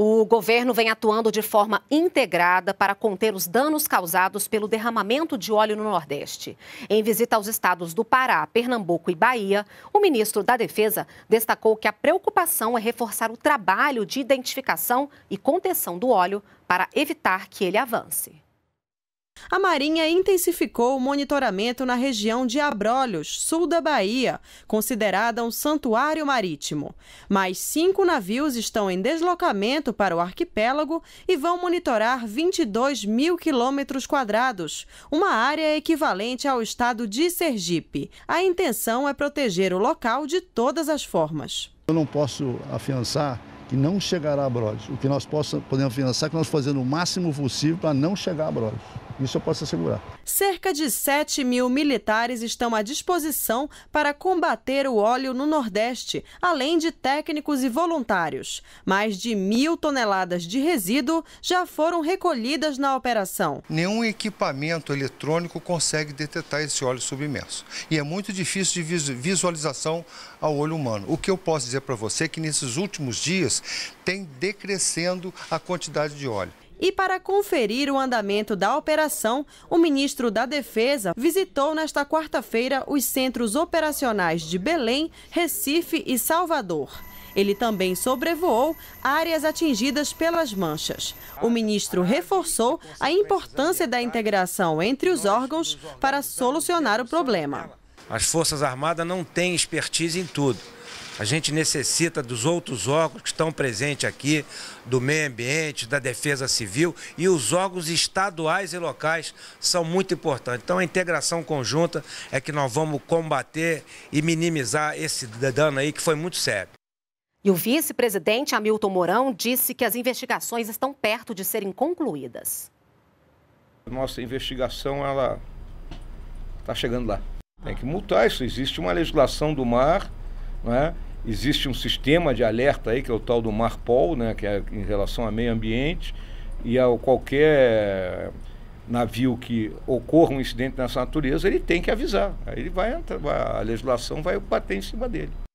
O governo vem atuando de forma integrada para conter os danos causados pelo derramamento de óleo no Nordeste. Em visita aos estados do Pará, Pernambuco e Bahia, o ministro da Defesa destacou que a preocupação é reforçar o trabalho de identificação e contenção do óleo para evitar que ele avance. A Marinha intensificou o monitoramento na região de Abrolhos, sul da Bahia, considerada um santuário marítimo. Mais cinco navios estão em deslocamento para o arquipélago e vão monitorar 22 mil quilômetros quadrados, uma área equivalente ao estado de Sergipe. A intenção é proteger o local de todas as formas. Eu não posso afiançar que não chegará a Abrolhos. O que nós podemos afiançar é que nós fazemos o máximo possível para não chegar a Abrolhos. Isso eu posso assegurar. Cerca de 7 mil militares estão à disposição para combater o óleo no Nordeste, além de técnicos e voluntários. Mais de mil toneladas de resíduo já foram recolhidas na operação. Nenhum equipamento eletrônico consegue detectar esse óleo submerso. E é muito difícil de visualização ao olho humano. O que eu posso dizer para você é que nesses últimos dias tem decrescendo a quantidade de óleo. E para conferir o andamento da operação, o ministro da Defesa visitou nesta quarta-feira os centros operacionais de Belém, Recife e Salvador. Ele também sobrevoou áreas atingidas pelas manchas. O ministro reforçou a importância da integração entre os órgãos para solucionar o problema. As Forças Armadas não têm expertise em tudo a gente necessita dos outros órgãos que estão presentes aqui, do meio ambiente, da defesa civil e os órgãos estaduais e locais são muito importantes. Então a integração conjunta é que nós vamos combater e minimizar esse dano aí que foi muito sério. E o vice-presidente Hamilton Mourão disse que as investigações estão perto de serem concluídas. Nossa investigação ela está chegando lá. Tem que multar isso. Existe uma legislação do mar né? Existe um sistema de alerta aí, que é o tal do MARPOL, né? que é em relação a meio ambiente, e ao qualquer navio que ocorra um incidente nessa natureza, ele tem que avisar. Aí ele vai entrar, a legislação vai bater em cima dele.